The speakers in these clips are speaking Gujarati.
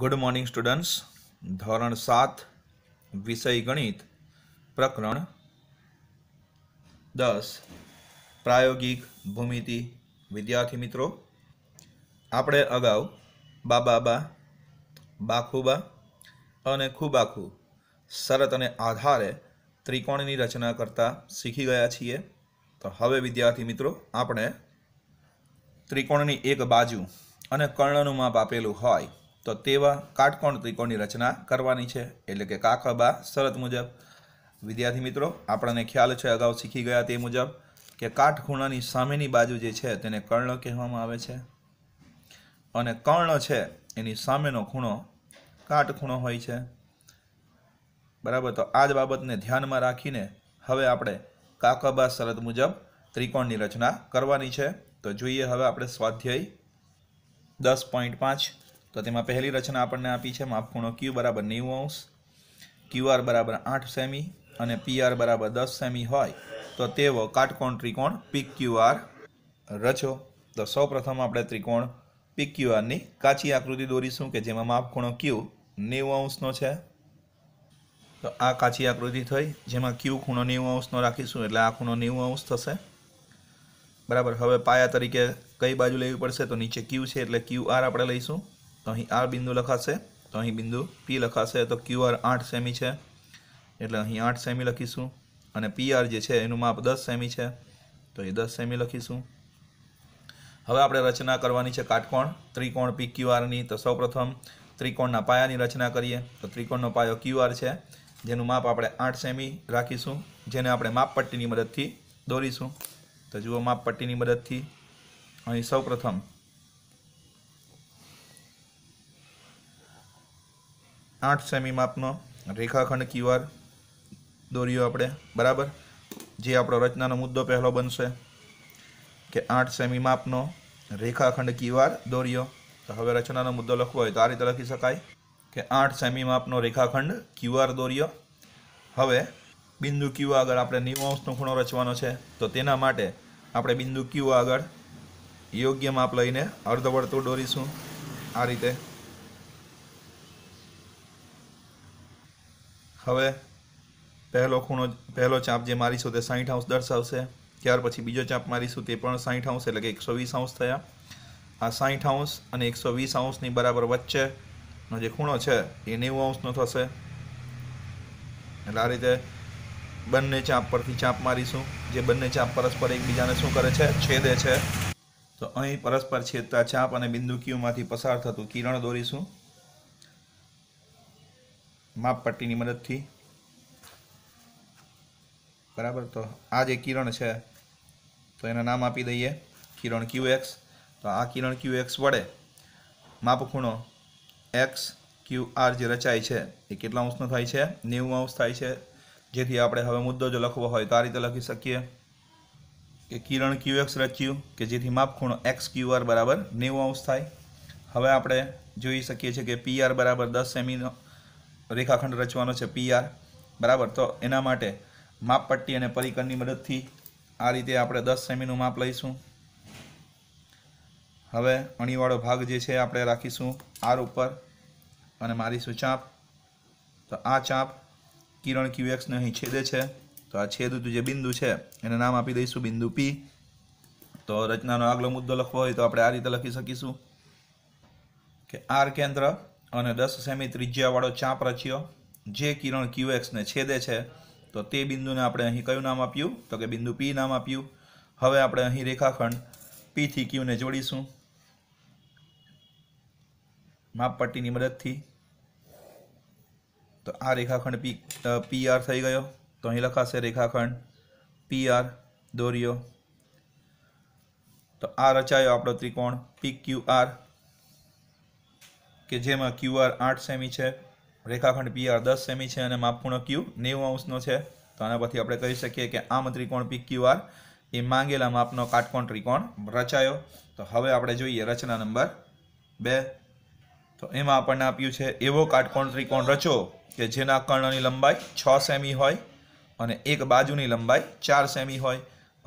ગુડ મોર્નિંગ સ્ટુડન્ટ્સ ધોરણ સાત વિષય ગણિત પ્રકરણ દસ પ્રાયોગિક ભૂમિતિ વિદ્યાર્થી મિત્રો આપણે અગાઉ બાબાબા બાખુબા અને ખુબાખુ શરત અને આધારે ત્રિકોણની રચના કરતા શીખી ગયા છીએ તો હવે વિદ્યાર્થી મિત્રો આપણે ત્રિકોણની એક બાજુ અને કર્ણનું માપ આપેલું હોય તો તેવા કાટકોણ ત્રિકોણની રચના કરવાની છે એટલે કે કાકબા શરત મુજબ વિદ્યાર્થી મિત્રો આપણને ખ્યાલ છે અગાઉ શીખી ગયા તે મુજબ કે કાટખૂણાની સામેની બાજુ જે છે તેને કર્ણ કહેવામાં આવે છે અને કર્ણ છે એની સામેનો ખૂણો કાટખૂણો હોય છે બરાબર તો આ જ બાબતને ધ્યાનમાં રાખીને હવે આપણે કાકબા શરત મુજબ ત્રિકોણની રચના કરવાની છે તો જોઈએ હવે આપણે સ્વાધ્યાય દસ પોઈન્ટ પાંચ તો તેમાં પહેલી રચના આપણને આપી છે માપખૂણો ક્યુ બરાબર નેવું અંશ ક્યુઆર બરાબર આઠ સેમી અને પીઆર બરાબર દસ સેમી હોય તો તેવો કાટકોણ ત્રિકોણ પીક ક્યુઆર રચો તો સૌ પ્રથમ આપણે ત્રિકોણ પીક ક્યુઆરની કાચી આકૃતિ દોરીશું કે જેમાં માપ ખૂણો ક્યુ નેવું અંશનો છે તો આ કાચી આકૃતિ થઈ જેમાં ક્યુ ખૂણો નેવું અંશનો રાખીશું એટલે આ ખૂણો નેવું અંશ થશે બરાબર હવે પાયા તરીકે કઈ બાજુ લેવી પડશે તો નીચે ક્યુ છે એટલે ક્યુ આર આપણે લઈશું તો અહીં આર બિંદુ લખાશે તો અહીં બિંદુ પી લખાશે તો ક્યુઆર આઠ સેમી છે એટલે અહીં આઠ સેમી લખીશું અને પીઆર જે છે એનું માપ દસ સેમી છે તો એ દસ સેમી લખીશું હવે આપણે રચના કરવાની છે કાટકોણ ત્રિકોણ પી ક્યુઆરની તો સૌપ્રથમ ત્રિકોણના પાયાની રચના કરીએ તો ત્રિકોણનો પાયો ક્યુઆર છે જેનું માપ આપણે આઠ સેમી રાખીશું જેને આપણે માપપટ્ટીની મદદથી દોરીશું તો જુઓ માપપટ્ટીની મદદથી અહીં સૌપ્રથમ આઠ સેમી માપનો રેખાખંડ ક્યુઆર દોર્યો આપણે બરાબર જે આપણો રચનાનો મુદ્દો પહેલો બનશે કે આઠ સેમી માપનો રેખાખંડ ક્યુઆર દોર્યો તો હવે રચનાનો મુદ્દો લખવો હોય તો આ રીતે લખી શકાય કે આઠ સેમી માપનો રેખાખંડ ક્યુઆર દોર્યો હવે બિંદુ ક્યુ આગળ આપણે નેવું ખૂણો રચવાનો છે તો તેના માટે આપણે બિંદુ ક્યુ આગળ યોગ્ય માપ લઈને અર્ધવર્તુળ દોરીશું આ રીતે હવે પહેલો ખૂણો પહેલો ચાપ જે મારીશું તે સાઠ અંશ દર્શાવશે ત્યાર પછી બીજો ચાપ મારીશું તે પણ સાઠ અંશ એટલે કે એકસો વીસ અંશ થયા આ સાઠ અંશ અને એકસો વીસ અંશની બરાબર વચ્ચેનો જે ખૂણો છે એ નેવું અંશનો થશે એટલે આ રીતે બંને ચાપ પરથી ચાપ મારીશું જે બંને ચાપ પરસ્પર એકબીજાને શું કરે છે છેદે છે તો અહીં પરસ્પર છેદતા ચાપ અને બિંદુકીઓમાંથી પસાર થતું કિરણ દોરીશું માપ પટ્ટીની મદદથી બરાબર તો આ જે કિરણ છે તો એના નામ આપી દઈએ કિરણ ક્યુ એક્સ તો આ કિરણ ક્યુ એક્સ વડે માપ ખૂણો એક્સ ક્યુ આર જે રચાય છે એ કેટલા અંશનો થાય છે નેવું અંશ થાય છે જેથી આપણે હવે મુદ્દો જો લખવો હોય તો આ રીતે લખી શકીએ કે કિરણ ક્યુ એક્સ રચ્યું કે જેથી માપખૂણો એક્સ ક્યુ આર બરાબર નેવું અંશ થાય હવે આપણે જોઈ શકીએ છીએ કે પી આર બરાબર દસ સેમીનો રેખાખંડ રચવાનો છે પીઆર બરાબર તો એના માટે માપપટ્ટી અને પરિકરની મદદથી આ રીતે આપણે દસ સેમીનું માપ લઈશું હવે અણીવાળો ભાગ જે છે આપણે રાખીશું આર ઉપર અને મારીશું ચાંપ તો આ ચાંપ કિરણ ક્યુએક્સને અહીં છેદે છે તો આ છેદતું જે બિંદુ છે એને નામ આપી દઈશું બિંદુ પી તો રચનાનો આગલો મુદ્દો લખવો હોય તો આપણે આ રીતે લખી શકીશું કે આર કેન્દ્ર અને દસ સેમી ત્રિજ્યાવાળો ચાપ રચ્યો જે કિરણ ક્યુએક્સને છેદે છે તો તે બિંદુને આપણે અહીં કયું નામ આપ્યું તો કે બિંદુ પી નામ આપ્યું હવે આપણે અહીં રેખાખંડ પીથી ક્યુને જોડીશું માપપટ્ટીની મદદથી તો આ રેખાખંડ પી પી આર થઈ ગયો તો અહીં લખાશે રેખાખંડ પી આર દોર્યો તો આ રચાયો આપણો ત્રિકોણ પી ક્યુ આર કે જેમાં ક્યુઆર આઠ સેમી છે રેખાખંડ પીઆર દસ સેમી છે અને માપપૂર્ણ ક્યુ નેવું અંશનો છે તો આના પરથી આપણે કહી શકીએ કે આમ ત્રિકોણ પી ક્યુઆર એ માંગેલા માપનો કાટકોણ ત્રિકોણ રચાયો તો હવે આપણે જોઈએ રચના નંબર બે તો એમાં આપણને આપ્યું છે એવો કાટકોણ ત્રિકોણ રચો કે જેના કર્ણની લંબાઈ છ સેમી હોય અને એક બાજુની લંબાઈ ચાર સેમી હોય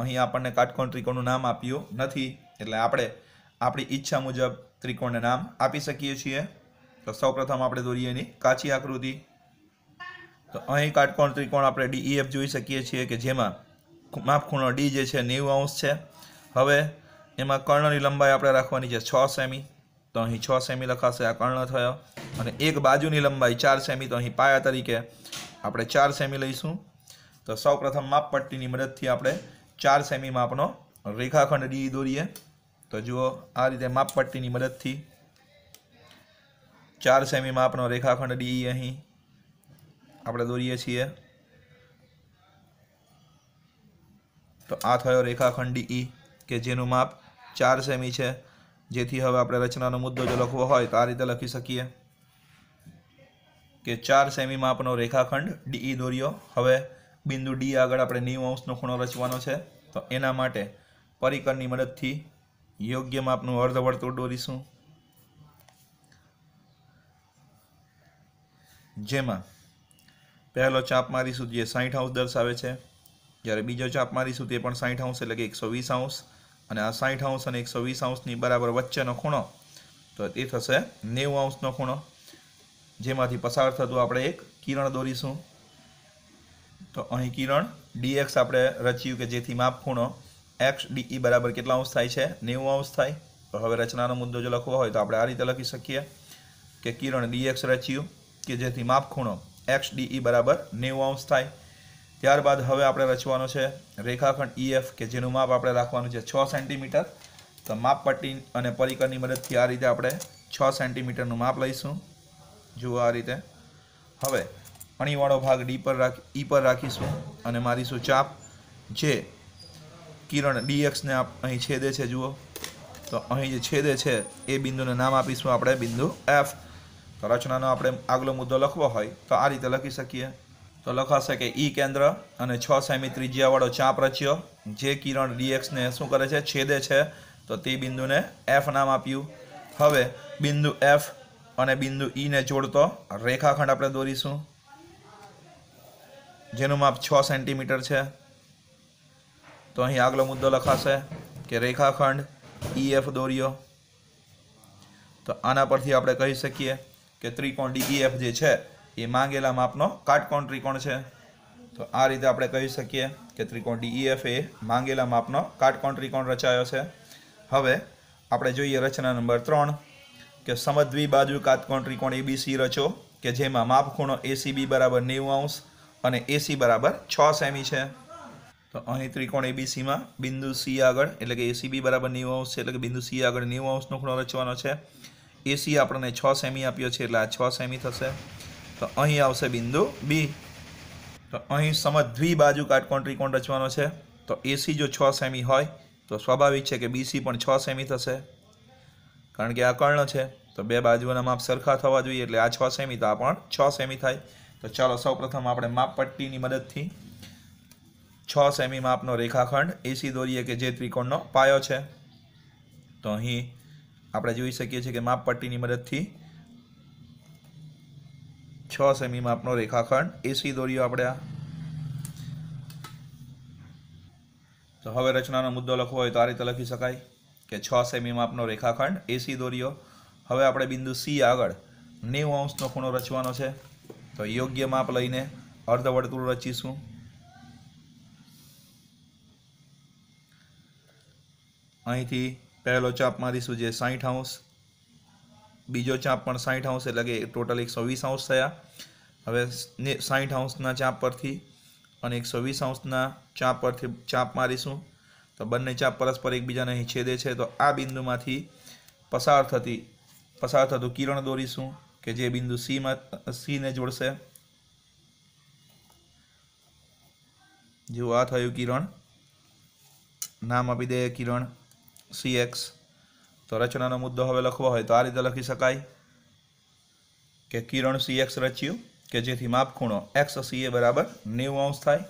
અહીં આપણને કાટકોણ ત્રિકોણનું નામ આપ્યું નથી એટલે આપણે આપણી ઈચ્છા મુજબ ત્રિકોણને નામ આપી શકીએ છીએ તો સૌપ્રથમ આપણે દોરીએ એની કાચી આકૃતિ તો અહીં કાટકોણ ત્રિકોણ આપણે ડીઈએફ જોઈ શકીએ છીએ કે જેમાં માપખૂણો ડી જે છે નેવું અંશ છે હવે એમાં કર્ણની લંબાઈ આપણે રાખવાની છે છ સેમી તો અહીં છ સેમી લખાશે આ કર્ણ થયો અને એક બાજુની લંબાઈ ચાર સેમી તો અહીં પાયા તરીકે આપણે ચાર સેમી લઈશું તો સૌપ્રથમ માપપટ્ટીની મદદથી આપણે ચાર સેમી માપનો રેખાખંડ ડી દોરીએ તો જુઓ આ રીતે માપપટ્ટીની મદદથી ચાર સેમી માપનો રેખાખંડ ડી અહીં આપણે દોરીએ છીએ તો આ થયો રેખાખંડ ડી e, કે જેનું માપ ચાર સેમી છે જેથી હવે આપણે રચનાનો મુદ્દો જો લખવો હોય તો આ રીતે લખી શકીએ કે ચાર સેમી માપનો રેખાખંડ ડીઈ e દોર્યો હવે બિંદુ ડી આગળ આપણે નેવું અંશનો ખૂણો રચવાનો છે તો એના માટે પરિકરની મદદથી યોગ્ય માપનું અર્ધવર્તુળ દોરીશું જેમાં પહેલો ચાપ મારીશું જે સાઠ અંશ દર્શાવે છે જ્યારે બીજો ચાપ મારીશું તે પણ સાઠ અંશ એટલે કે એકસો વીસ અંશ અને આ સાઠ અંશ અને એકસો વીસ અંશની બરાબર વચ્ચેનો ખૂણો તો તે થશે નેવું અંશનો ખૂણો જેમાંથી પસાર થતું આપણે એક કિરણ દોરીશું તો અહીં કિરણ ડીએક્સ આપણે રચ્યું કે જેથી માપ ખૂણો એક્સ ડીઈ e બરાબર કેટલા અંશ થાય છે નેવું અંશ થાય તો હવે રચનાનો મુદ્દો જો લખવો હોય તો આપણે આ રીતે લખી શકીએ કે કિરણ ડીએક્સ રચ્યું કે જેથી માપ ખૂણો એક્સ ડીઈ e બરાબર નેવું અંશ થાય ત્યારબાદ હવે આપણે રચવાનો છે રેખાખંડ ઈએફ e કે જેનું માપ આપણે રાખવાનું છે છ સેન્ટીમીટર તો માપપટ્ટી અને પરિકરની મદદથી આ રીતે આપણે છ સેન્ટીમીટરનું માપ લઈશું જુઓ આ રીતે હવે અણીવાળો ભાગ ડી પર રાખી ઈ પર રાખીશું અને મારીશું ચાપ જે કિરણ ડીએક્સને આપ અહીં છેદે છે જુઓ તો અહીં જે છેદે છે એ બિંદુને નામ આપીશું આપણે બિંદુ એફ તો રચનાનો આપણે આગલો મુદ્દો લખવો હોય તો આ રીતે લખી શકીએ તો લખાશે કે ઈ કેન્દ્ર અને છ સેમી ત્રિજ્યાવાળો ચાપ રચ્યો જે કિરણ ડીએક્સને શું કરે છે છેદે છે તો તે બિંદુને એફ નામ આપ્યું હવે બિંદુ એફ અને બિંદુ ઈને e જોડતો રેખાખંડ આપણે દોરીશું જેનું માપ છ સેન્ટીમીટર છે તો અહીં આગલો મુદ્દો લખાશે કે રેખાખંડ ઈએફ e દોર્યો તો આના પરથી આપણે કહી શકીએ કે ત્રિકોણ ડીઈએફ e જે છે એ માંગેલા માપનો કાટકોણ ત્રિકોણ છે તો આ રીતે આપણે કહી શકીએ કે ત્રિકોણ ડીઈએફ e એ માંગેલા માપનો કાટકોણ ત્રિકોણ રચાયો છે હવે આપણે જોઈએ રચના નંબર ત્રણ કે સમદ્વી બાજુ કાટકોણ ત્રિકોણ એબીસી રચો કે જેમાં માપખૂણો એસીબી બરાબર નેવું અંશ અને એસી બરાબર છ સેમી છે તો અહીં ત્રિકોણ એબીસીમાં બિંદુ સી આગળ એટલે કે એસીબી બરાબર નેવું અંશ છે એટલે કે બિંદુ સી આગળ નેવું અંશનો ખૂણો રચવાનો છે એસી આપણને છ સેમી આપ્યો છે એટલે આ છ સેમી થશે તો અહીં આવશે બિંદુ બી તો અહીં સમદ્વિ બાજુ કાટકોણ ત્રિકોણ રચવાનો છે તો એસી જો છ સેમી હોય તો સ્વાભાવિક છે કે બીસી પણ છ સેમી થશે કારણ કે આ કર્ણ છે તો બે બાજુઓના માપ સરખા થવા જોઈએ એટલે આ છ સેમી તો આ પણ છ સેમી થાય તો ચાલો સૌપ્રથમ આપણે માપપટ્ટીની મદદથી છ સેમી માપનો રેખાખંડ એસી દોરીએ કે જે ત્રિકોણનો પાયો છે તો અહીં આપણે જોઈ શકીએ છીએ કે માપપટ્ટીની મદદથી છ સેમી માપનો રેખાખંડ એસી દોરીઓ આપણે તો હવે રચનાનો મુદ્દો લખવો હોય તો આ રીતે લખી શકાય કે છ સેમી માપનો રેખાખંડ એસી દોરીયો હવે આપણે બિંદુ સી આગળ નેવું અંશનો ખૂણો રચવાનો છે તો યોગ્ય માપ લઈને અર્ધવર્તુળ રચીશું અહીંથી પહેલો ચાપ મારીશું જે સાઠ આઉન્સ બીજો ચાપ પણ સાઠ આઉન્સ એટલે કે ટોટલ એકસો વીસ આઉન્સ થયા હવે સાઠ આઉન્સના ચાપ પરથી અને એકસો વીસ આઉન્સના ચાપ પરથી ચાપ મારીશું તો બંને ચાપ પરસ્પર એકબીજાને અહીં છેદે છે તો આ બિંદુમાંથી પસાર થતી પસાર થતું કિરણ દોરીશું કે જે બિંદુ સીમાં સીને જોડશે જેવું આ થયું કિરણ નામ આપી દે કિરણ સી એક્સ તો રચનાનો મુદ્દો હવે લખવો હોય તો આ રીતે લખી શકાય કે કિરણ સી એક્સ રચ્યું કે જેથી માપ ખૂણો એક્સ સી એ બરાબર નેવું અંશ થાય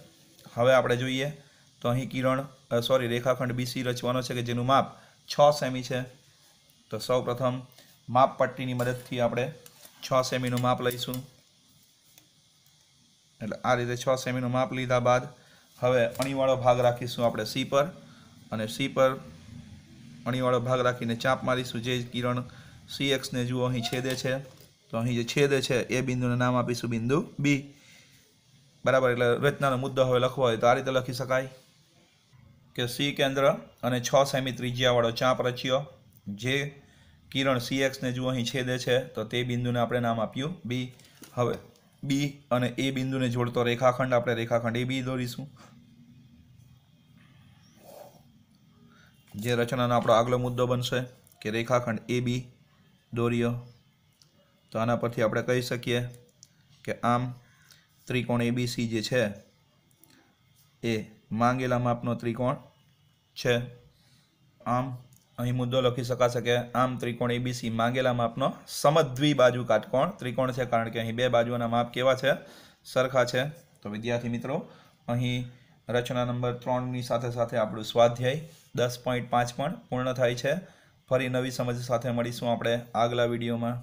હવે આપણે જોઈએ તો અહીં કિરણ સોરી રેખાખંડ બીસી રચવાનો છે કે જેનું માપ છ સેમી છે તો સૌ પ્રથમ માપ પટ્ટીની મદદથી આપણે છ સેમીનું માપ લઈશું એટલે આ રીતે છ સેમીનું માપ લીધા બાદ હવે અણીવાળો ભાગ રાખીશું આપણે સી પર અને સી પર અણીવાળો ભાગ રાખીને ચાપ મારીશું જે કિરણ સી એક્સને જુઓ અહીં છેદે છે તો અહીં જે છેદે છે એ બિંદુને નામ આપીશું બિંદુ બી બરાબર એટલે રચનાનો મુદ્દો હવે લખવો હોય તો આ રીતે લખી શકાય કે સી કેન્દ્ર અને છ સેમી ત્રિજ્યાવાળો ચાપ રચ્યો જે કિરણ સી એક્સને જુઓ અહીં છેદે છે તો તે બિંદુને આપણે નામ આપ્યું બી હવે બી અને એ બિંદુને જોડતો રેખાખંડ આપણે રેખાખંડ એ બી દોરીશું જે રચનાનો આપણો આગલો મુદ્દો બનશે કે રેખાખંડ એ બી દોરીઓ તો આના પરથી આપણે કહી શકીએ કે આમ ત્રિકોણ એબીસી જે છે એ માંગેલા માપનો ત્રિકોણ છે આમ અહીં મુદ્દો લખી શકાશે કે આમ ત્રિકોણ એબીસી માંગેલા માપનો સમદ્વિ બાજુ કાટકોણ ત્રિકોણ છે કારણ કે અહીં બે બાજુઓના માપ કેવા છે સરખા છે તો વિદ્યાર્થી મિત્રો અહીં રચના નંબર ત્રણની સાથે સાથે આપણું સ્વાધ્યાય દસ પોઈન્ટ પાંચ પણ પૂર્ણ થાય છે ફરી નવી સમજ સાથે મળીશું આપણે આગલા વિડીયોમાં